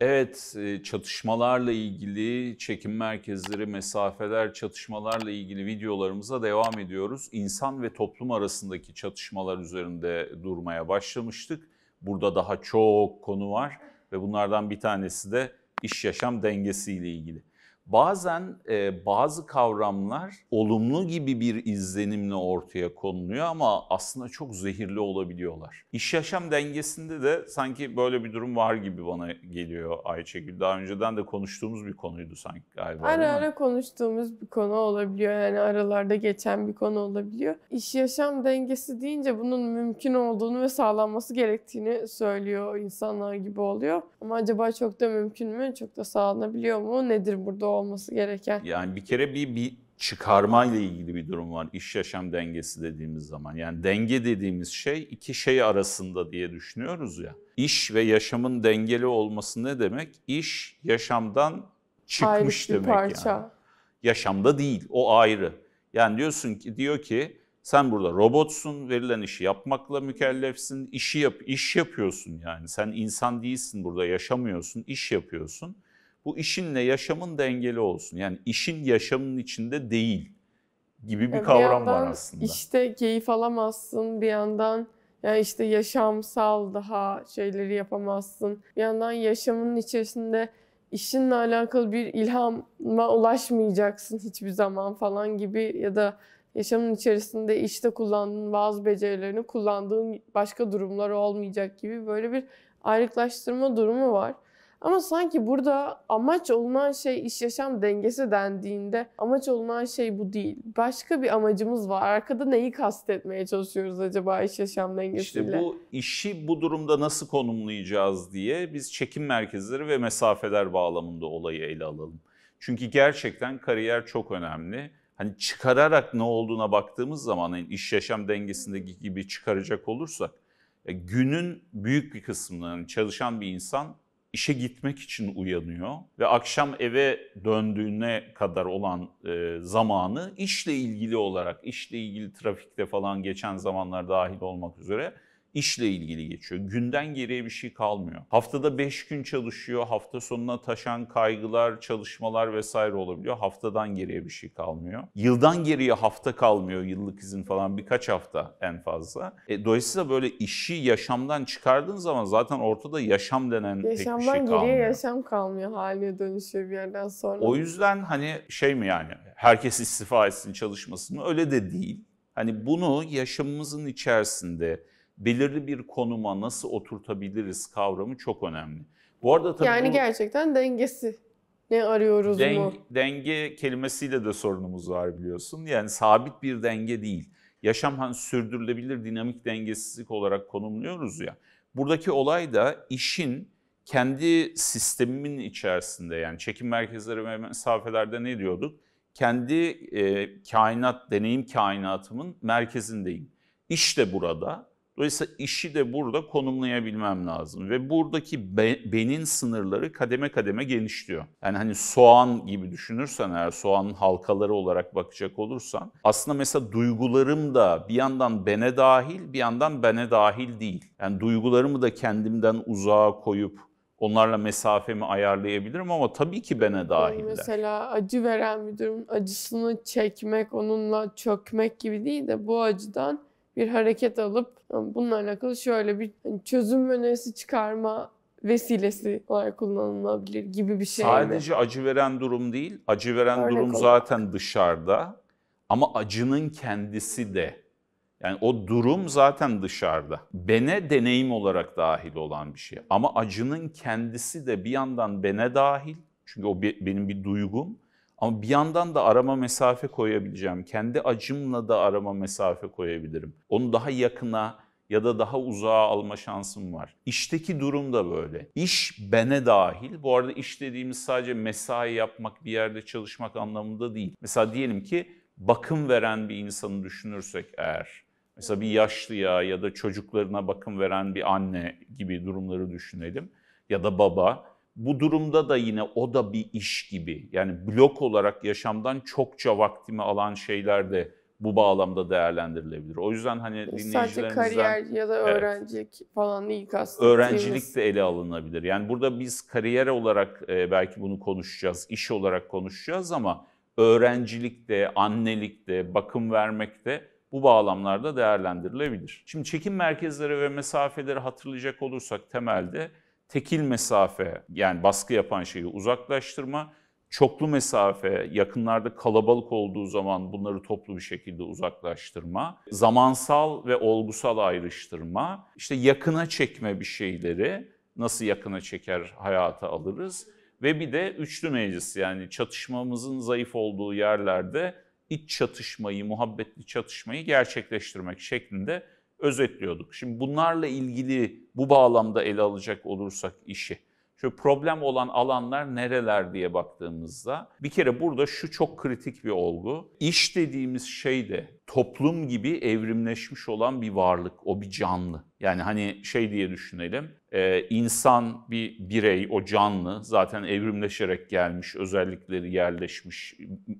Evet, e, çatışmalarla ilgili çekim merkezleri, mesafeler, çatışmalarla ilgili videolarımıza devam ediyoruz. İnsan ve toplum arasındaki çatışmalar üzerinde durmaya başlamıştık. Burada daha çok konu var ve bunlardan bir tanesi de iş yaşam dengesi ile ilgili. Bazen e, bazı kavramlar olumlu gibi bir izlenimle ortaya konuluyor ama aslında çok zehirli olabiliyorlar. İş yaşam dengesinde de sanki böyle bir durum var gibi bana geliyor Ayçegül. Daha önceden de konuştuğumuz bir konuydu sanki galiba. Ara ara konuştuğumuz bir konu olabiliyor. Yani aralarda geçen bir konu olabiliyor. İş yaşam dengesi deyince bunun mümkün olduğunu ve sağlanması gerektiğini söylüyor insanlar gibi oluyor. Ama acaba çok da mümkün mü? Çok da sağlanabiliyor mu? Nedir burada olması gereken. Yani bir kere bir, bir çıkarma ile ilgili bir durum var. iş yaşam dengesi dediğimiz zaman. Yani denge dediğimiz şey iki şey arasında diye düşünüyoruz ya. İş ve yaşamın dengeli olması ne demek? İş yaşamdan çıkmış Ayrı demek parça. yani. Yaşamda değil, o ayrı. Yani diyorsun ki diyor ki sen burada robotsun, verilen işi yapmakla mükellefsin, işi yap, iş yapıyorsun yani. Sen insan değilsin burada, yaşamıyorsun, iş yapıyorsun bu işinle yaşamın dengeli olsun. Yani işin yaşamın içinde değil gibi bir yani kavram var aslında. İşte keyif alamazsın bir yandan yani işte yaşamsal daha şeyleri yapamazsın. Bir yandan yaşamın içerisinde işinle alakalı bir ilhama ulaşmayacaksın hiçbir zaman falan gibi ya da yaşamın içerisinde işte kullandığın bazı becerilerini kullandığın başka durumlar olmayacak gibi böyle bir ayrıklaştırma durumu var. Ama sanki burada amaç olunan şey iş yaşam dengesi dendiğinde amaç olunan şey bu değil. Başka bir amacımız var. Arkada neyi kastetmeye çalışıyoruz acaba iş yaşam dengesiyle? İşte bu işi bu durumda nasıl konumlayacağız diye biz çekim merkezleri ve mesafeler bağlamında olayı ele alalım. Çünkü gerçekten kariyer çok önemli. Hani çıkararak ne olduğuna baktığımız zaman yani iş yaşam dengesindeki gibi çıkaracak olursak e, günün büyük bir kısmını hani çalışan bir insan işe gitmek için uyanıyor ve akşam eve döndüğüne kadar olan e, zamanı işle ilgili olarak, işle ilgili trafikte falan geçen zamanlar dahil olmak üzere işle ilgili geçiyor. Günden geriye bir şey kalmıyor. Haftada 5 gün çalışıyor. Hafta sonuna taşan kaygılar, çalışmalar vesaire olabiliyor. Haftadan geriye bir şey kalmıyor. Yıldan geriye hafta kalmıyor. Yıllık izin falan birkaç hafta en fazla. E, dolayısıyla böyle işi yaşamdan çıkardığın zaman zaten ortada yaşam denen pek bir şey kalmıyor. Yaşamdan geriye yaşam kalmıyor. Haline dönüşüyor bir yerden sonra. O yüzden hani şey mi yani herkes istifa etsin çalışmasın mı? Öyle de değil. Hani bunu yaşamımızın içerisinde belirli bir konuma nasıl oturtabiliriz kavramı çok önemli. Bu arada tabii yani bu, gerçekten dengesi ne arıyoruz den, mu? Denge kelimesiyle de sorunumuz var biliyorsun. Yani sabit bir denge değil. Yaşam hani sürdürülebilir dinamik dengesizlik olarak konumluyoruz ya. Buradaki olay da işin kendi sistemimin içerisinde yani çekim merkezleri ve mesafelerde ne diyorduk? Kendi e, kainat, deneyim kainatımın merkezindeyim. İş de burada, Dolayısıyla işi de burada konumlayabilmem lazım ve buradaki be, benin sınırları kademe kademe genişliyor. Yani hani soğan gibi düşünürsen eğer soğanın halkaları olarak bakacak olursan aslında mesela duygularım da bir yandan bene dahil bir yandan bene dahil değil. Yani duygularımı da kendimden uzağa koyup onlarla mesafemi ayarlayabilirim ama tabii ki bana dahiller. Mesela acı veren bir durum acısını çekmek, onunla çökmek gibi değil de bu acıdan bir hareket alıp bununla alakalı şöyle bir hani, çözüm önerisi çıkarma vesilesi olarak kullanılabilir gibi bir şey. Sadece acı veren durum değil, acı veren Örnek durum olarak. zaten dışarıda ama acının kendisi de yani o durum zaten dışarıda. Bene deneyim olarak dahil olan bir şey. Ama acının kendisi de bir yandan bene dahil. Çünkü o benim bir duygum. Ama bir yandan da arama mesafe koyabileceğim. Kendi acımla da arama mesafe koyabilirim. Onu daha yakına ya da daha uzağa alma şansım var. İşteki durum da böyle. İş bene dahil. Bu arada iş dediğimiz sadece mesai yapmak, bir yerde çalışmak anlamında değil. Mesela diyelim ki bakım veren bir insanı düşünürsek eğer Mesela bir yaşlıya ya da çocuklarına bakım veren bir anne gibi durumları düşünelim ya da baba. Bu durumda da yine o da bir iş gibi. Yani blok olarak yaşamdan çokça vaktimi alan şeyler de bu bağlamda değerlendirilebilir. O yüzden hani dinleyicilerimizden... Sadece kariyer ya da öğrencilik evet, falan ilk aslında. Öğrencilik de ele alınabilir. Yani burada biz kariyer olarak e, belki bunu konuşacağız, iş olarak konuşacağız ama öğrencilikte, annelikte, bakım vermekte bu bağlamlarda değerlendirilebilir. Şimdi çekim merkezleri ve mesafeleri hatırlayacak olursak temelde tekil mesafe yani baskı yapan şeyi uzaklaştırma, çoklu mesafe yakınlarda kalabalık olduğu zaman bunları toplu bir şekilde uzaklaştırma, zamansal ve olgusal ayrıştırma, işte yakına çekme bir şeyleri nasıl yakına çeker hayata alırız ve bir de üçlü meclis yani çatışmamızın zayıf olduğu yerlerde iç çatışmayı, muhabbetli çatışmayı gerçekleştirmek şeklinde özetliyorduk. Şimdi bunlarla ilgili bu bağlamda ele alacak olursak işi. Şu problem olan alanlar nereler diye baktığımızda bir kere burada şu çok kritik bir olgu. İş dediğimiz şey de toplum gibi evrimleşmiş olan bir varlık, o bir canlı. Yani hani şey diye düşünelim, e, insan bir birey, o canlı zaten evrimleşerek gelmiş, özellikleri yerleşmiş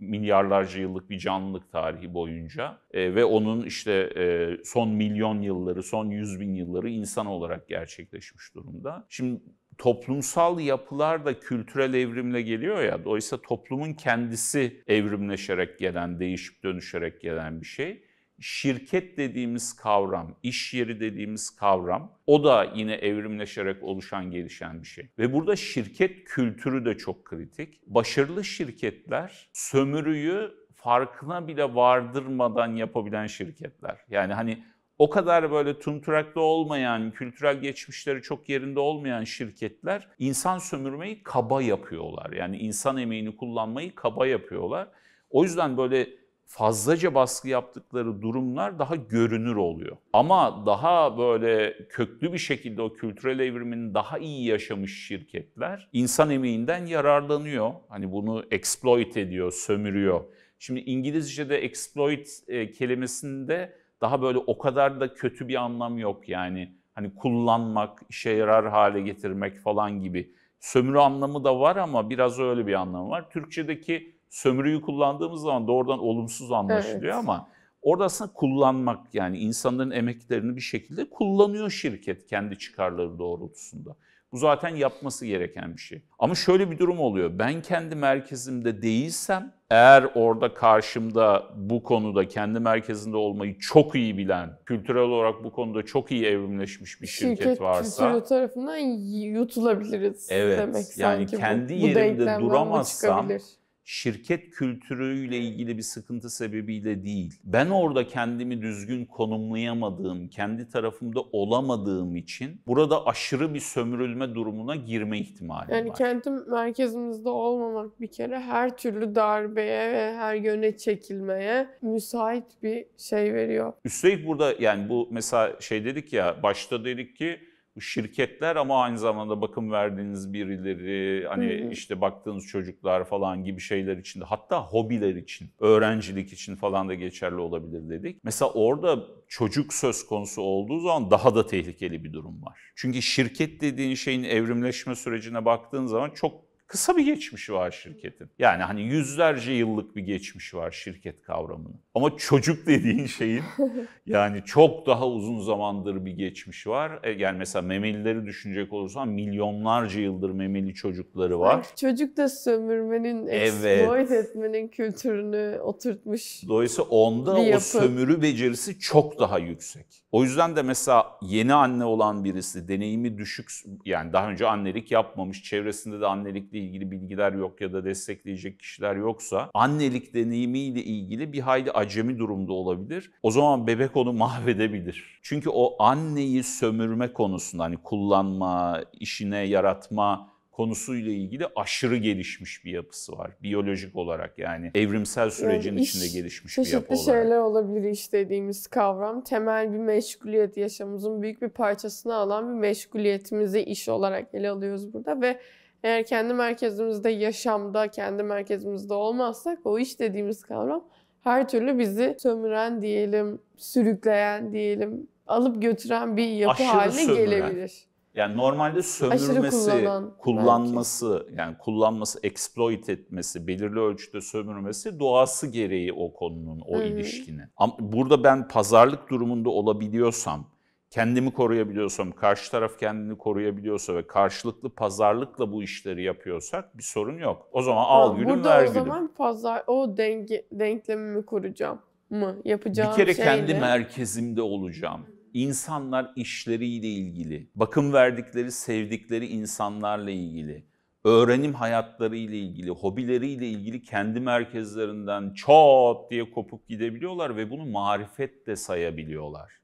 milyarlarca yıllık bir canlılık tarihi boyunca e, ve onun işte e, son milyon yılları, son yüz bin yılları insan olarak gerçekleşmiş durumda. Şimdi toplumsal yapılar da kültürel evrimle geliyor ya, dolayısıyla toplumun kendisi evrimleşerek gelen, değişip dönüşerek gelen bir şey şirket dediğimiz kavram, iş yeri dediğimiz kavram o da yine evrimleşerek oluşan gelişen bir şey. Ve burada şirket kültürü de çok kritik. Başarılı şirketler sömürüyü farkına bile vardırmadan yapabilen şirketler. Yani hani o kadar böyle tumturaklı olmayan, kültürel geçmişleri çok yerinde olmayan şirketler insan sömürmeyi kaba yapıyorlar. Yani insan emeğini kullanmayı kaba yapıyorlar. O yüzden böyle fazlaca baskı yaptıkları durumlar daha görünür oluyor. Ama daha böyle köklü bir şekilde o kültürel evrimin daha iyi yaşamış şirketler insan emeğinden yararlanıyor. Hani bunu exploit ediyor, sömürüyor. Şimdi İngilizce'de exploit e, kelimesinde daha böyle o kadar da kötü bir anlam yok yani. Hani kullanmak, işe yarar hale getirmek falan gibi. Sömürü anlamı da var ama biraz öyle bir anlamı var. Türkçedeki sömürüyü kullandığımız zaman doğrudan olumsuz anlaşılıyor evet. ama orada aslında kullanmak yani insanların emeklerini bir şekilde kullanıyor şirket kendi çıkarları doğrultusunda. Bu zaten yapması gereken bir şey. Ama şöyle bir durum oluyor. Ben kendi merkezimde değilsem eğer orada karşımda bu konuda kendi merkezinde olmayı çok iyi bilen, kültürel olarak bu konuda çok iyi evrimleşmiş bir şirket, şirket varsa... Şirket tarafından yutulabiliriz evet, demek yani sanki. Yani kendi bu. yerimde bu duramazsam... Çıkabilir şirket kültürüyle ilgili bir sıkıntı sebebiyle değil. Ben orada kendimi düzgün konumlayamadığım, kendi tarafımda olamadığım için burada aşırı bir sömürülme durumuna girme ihtimali yani var. Yani kendi merkezimizde olmamak bir kere her türlü darbeye ve her yöne çekilmeye müsait bir şey veriyor. Üstelik burada yani bu mesela şey dedik ya başta dedik ki şirketler ama aynı zamanda bakım verdiğiniz birileri, hani hı hı. işte baktığınız çocuklar falan gibi şeyler için de hatta hobiler için, öğrencilik için falan da geçerli olabilir dedik. Mesela orada çocuk söz konusu olduğu zaman daha da tehlikeli bir durum var. Çünkü şirket dediğin şeyin evrimleşme sürecine baktığın zaman çok kısa bir geçmişi var şirketin. Yani hani yüzlerce yıllık bir geçmişi var şirket kavramının. Ama çocuk dediğin şeyin yani çok daha uzun zamandır bir geçmişi var. E, yani mesela memelileri düşünecek olursan milyonlarca yıldır memeli çocukları var. Sanki çocuk da sömürmenin, evet. exploit etmenin kültürünü oturtmuş. Dolayısıyla onda o sömürü becerisi çok daha yüksek. O yüzden de mesela yeni anne olan birisi deneyimi düşük yani daha önce annelik yapmamış, çevresinde de annelikli ilgili bilgiler yok ya da destekleyecek kişiler yoksa annelik deneyimiyle ilgili bir hayli acemi durumda olabilir. O zaman bebek onu mahvedebilir. Çünkü o anneyi sömürme konusunda hani kullanma, işine yaratma konusuyla ilgili aşırı gelişmiş bir yapısı var. Biyolojik olarak yani evrimsel sürecin yani iş, içinde gelişmiş bir yapı olarak. Çeşitli şeyler olabilir iş dediğimiz kavram. Temel bir meşguliyet yaşamımızın büyük bir parçasını alan bir meşguliyetimizi iş olarak ele alıyoruz burada ve eğer kendi merkezimizde yaşamda, kendi merkezimizde olmazsak o iş dediğimiz kavram her türlü bizi sömüren diyelim, sürükleyen diyelim, alıp götüren bir yapı Aşırı haline sömüren. gelebilir. Yani normalde sömürmesi, kullanan, kullanması, belki. yani kullanması, exploit etmesi, belirli ölçüde sömürmesi doğası gereği o konunun, o hı ilişkinin. Ama burada ben pazarlık durumunda olabiliyorsam kendimi koruyabiliyorsam, karşı taraf kendini koruyabiliyorsa ve karşılıklı pazarlıkla bu işleri yapıyorsak bir sorun yok. O zaman al ha, gülüm ver gülüm. Burada o zaman pazar, o denge, denklemimi kuracağım mı? Yapacağım Bir kere şeyle. kendi merkezimde olacağım. İnsanlar işleriyle ilgili, bakım verdikleri, sevdikleri insanlarla ilgili, öğrenim hayatları ile ilgili, hobileri ile ilgili kendi merkezlerinden çat diye kopup gidebiliyorlar ve bunu marifet de sayabiliyorlar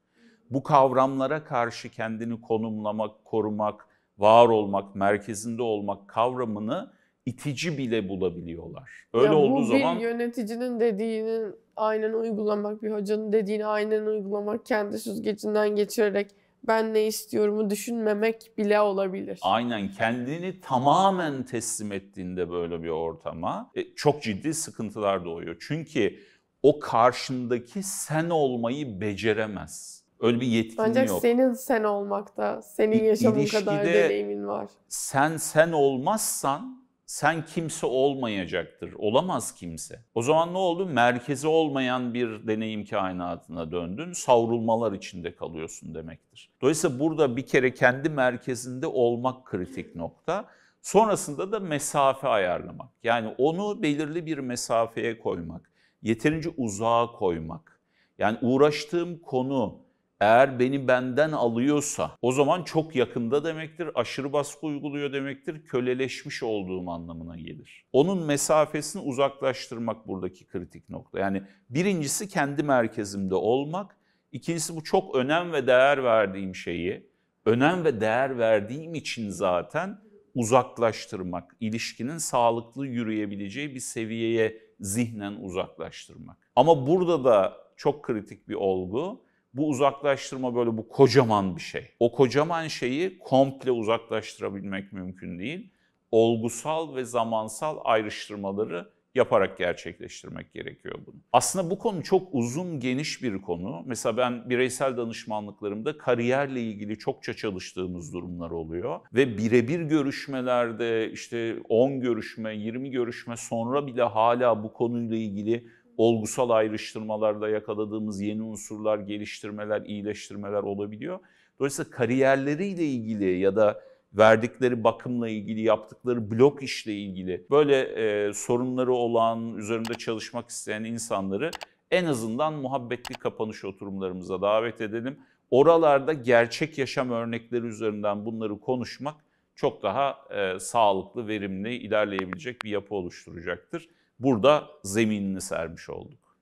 bu kavramlara karşı kendini konumlamak, korumak, var olmak, merkezinde olmak kavramını itici bile bulabiliyorlar. Öyle ya olduğu bu zaman bir yöneticinin dediğini aynen uygulamak, bir hocanın dediğini aynen uygulamak, kendi süzgecinden geçirerek ben ne istiyorumu düşünmemek bile olabilir. Aynen kendini tamamen teslim ettiğinde böyle bir ortama e, çok ciddi sıkıntılar doğuyor. Çünkü o karşındaki sen olmayı beceremez. Öyle bir yetkin Ancak yok. Ancak senin sen olmakta, senin yaşamın kadar deneyimin var. Sen sen olmazsan sen kimse olmayacaktır. Olamaz kimse. O zaman ne oldu? Merkezi olmayan bir deneyim kainatına döndün. Savrulmalar içinde kalıyorsun demektir. Dolayısıyla burada bir kere kendi merkezinde olmak kritik nokta. Sonrasında da mesafe ayarlamak. Yani onu belirli bir mesafeye koymak. Yeterince uzağa koymak. Yani uğraştığım konu eğer beni benden alıyorsa o zaman çok yakında demektir, aşırı baskı uyguluyor demektir, köleleşmiş olduğum anlamına gelir. Onun mesafesini uzaklaştırmak buradaki kritik nokta. Yani birincisi kendi merkezimde olmak, ikincisi bu çok önem ve değer verdiğim şeyi, önem ve değer verdiğim için zaten uzaklaştırmak, ilişkinin sağlıklı yürüyebileceği bir seviyeye zihnen uzaklaştırmak. Ama burada da çok kritik bir olgu bu uzaklaştırma böyle bu kocaman bir şey. O kocaman şeyi komple uzaklaştırabilmek mümkün değil. Olgusal ve zamansal ayrıştırmaları yaparak gerçekleştirmek gerekiyor bunu. Aslında bu konu çok uzun, geniş bir konu. Mesela ben bireysel danışmanlıklarımda kariyerle ilgili çokça çalıştığımız durumlar oluyor ve birebir görüşmelerde işte 10 görüşme, 20 görüşme sonra bile hala bu konuyla ilgili olgusal ayrıştırmalarda yakaladığımız yeni unsurlar, geliştirmeler, iyileştirmeler olabiliyor. Dolayısıyla kariyerleriyle ilgili ya da verdikleri bakımla ilgili, yaptıkları blok işle ilgili böyle e, sorunları olan, üzerinde çalışmak isteyen insanları en azından muhabbetli kapanış oturumlarımıza davet edelim. Oralarda gerçek yaşam örnekleri üzerinden bunları konuşmak çok daha e, sağlıklı, verimli, ilerleyebilecek bir yapı oluşturacaktır burada zeminini sermiş olduk.